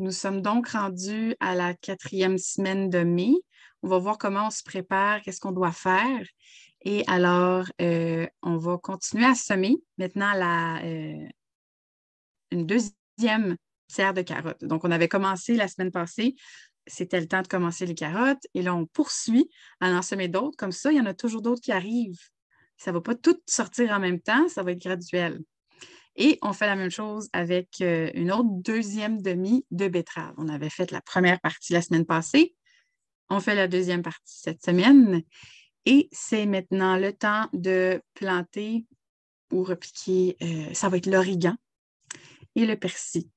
Nous sommes donc rendus à la quatrième semaine de mai. On va voir comment on se prépare, qu'est-ce qu'on doit faire. Et alors, euh, on va continuer à semer maintenant la, euh, une deuxième serre de carottes. Donc, on avait commencé la semaine passée, c'était le temps de commencer les carottes. Et là, on poursuit à en semer d'autres. Comme ça, il y en a toujours d'autres qui arrivent. Ça ne va pas toutes sortir en même temps, ça va être graduel. Et on fait la même chose avec euh, une autre deuxième demi de betterave. On avait fait la première partie la semaine passée. On fait la deuxième partie cette semaine. Et c'est maintenant le temps de planter ou repliquer, euh, ça va être l'origan et le persil.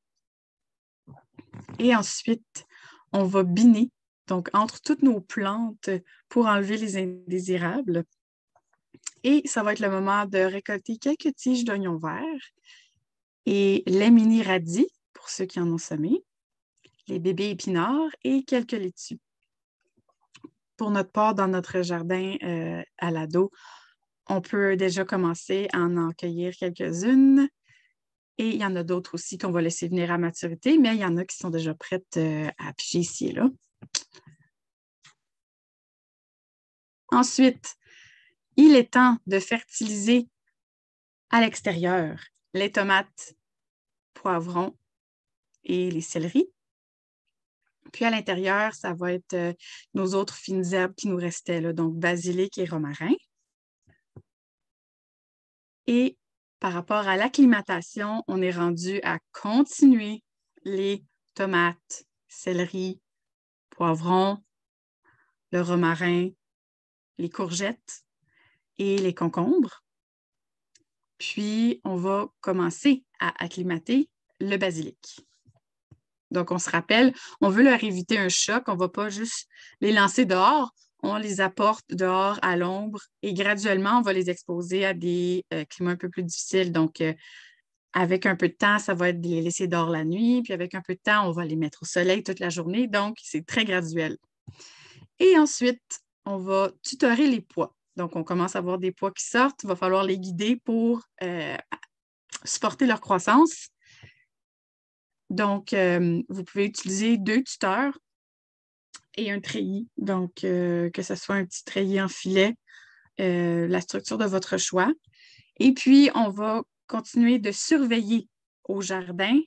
Et ensuite, on va biner, donc entre toutes nos plantes pour enlever les indésirables. Et ça va être le moment de récolter quelques tiges d'oignons verts et les mini radis, pour ceux qui en ont semé, les bébés épinards et quelques laitues. Pour notre part, dans notre jardin euh, à l'ado, on peut déjà commencer à en, cueillir quelques-unes. Et il y en a d'autres aussi qu'on va laisser venir à maturité, mais il y en a qui sont déjà prêtes euh, à piger ici et là. Ensuite, il est temps de fertiliser à l'extérieur les tomates, poivrons et les céleris. Puis à l'intérieur, ça va être euh, nos autres fines herbes qui nous restaient, donc basilic et romarin. Et par rapport à l'acclimatation, on est rendu à continuer les tomates, céleri, poivrons, le romarin, les courgettes et les concombres. Puis, on va commencer à acclimater le basilic. Donc, on se rappelle, on veut leur éviter un choc, on ne va pas juste les lancer dehors, on les apporte dehors à l'ombre et graduellement, on va les exposer à des euh, climats un peu plus difficiles. Donc, euh, avec un peu de temps, ça va être de les laisser dehors la nuit, puis avec un peu de temps, on va les mettre au soleil toute la journée. Donc, c'est très graduel. Et ensuite, on va tutorer les pois. Donc, on commence à avoir des pois qui sortent. Il va falloir les guider pour euh, supporter leur croissance. Donc, euh, vous pouvez utiliser deux tuteurs et un treillis. Donc, euh, que ce soit un petit treillis en filet, la structure de votre choix. Et puis, on va continuer de surveiller au jardin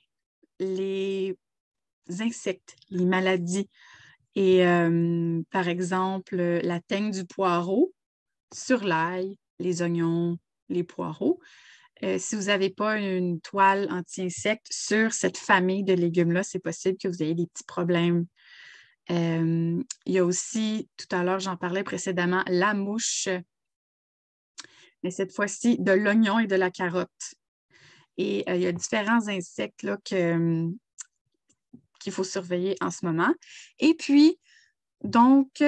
les insectes, les maladies. Et par exemple, la teigne du poireau, sur l'ail, les oignons, les poireaux. Euh, si vous n'avez pas une toile anti insecte sur cette famille de légumes-là, c'est possible que vous ayez des petits problèmes. Euh, il y a aussi, tout à l'heure, j'en parlais précédemment, la mouche, mais cette fois-ci de l'oignon et de la carotte. Et euh, il y a différents insectes qu'il faut surveiller en ce moment. Et puis, donc,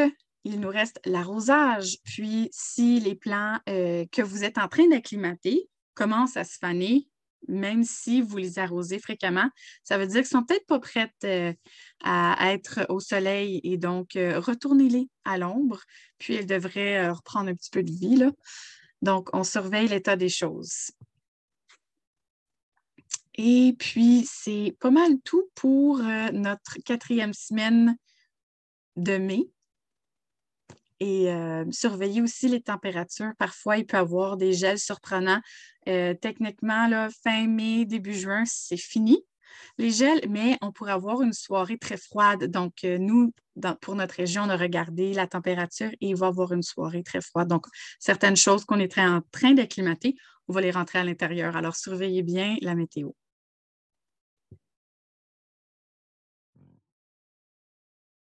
il nous reste l'arrosage. Puis, si les plants euh, que vous êtes en train d'acclimater commencent à se faner, même si vous les arrosez fréquemment, ça veut dire qu'ils sont peut-être pas prêtes euh, à être au soleil et donc euh, retournez-les à l'ombre, puis elles devraient reprendre un petit peu de vie. Donc, on surveille l'état des choses. Et puis, c'est pas mal tout pour notre quatrième semaine de mai et euh, surveiller aussi les températures. Parfois, il peut y avoir des gels surprenants. Euh, techniquement, fin mai, début juin, c'est fini les gels, mais on pourrait avoir une soirée très froide. Donc, euh, nous, pour notre région, on a regardé la température et il va y avoir une soirée très froide. Donc, certaines choses qu'on est en train d'acclimater, on va les rentrer à l'intérieur. Alors, surveillez bien la météo.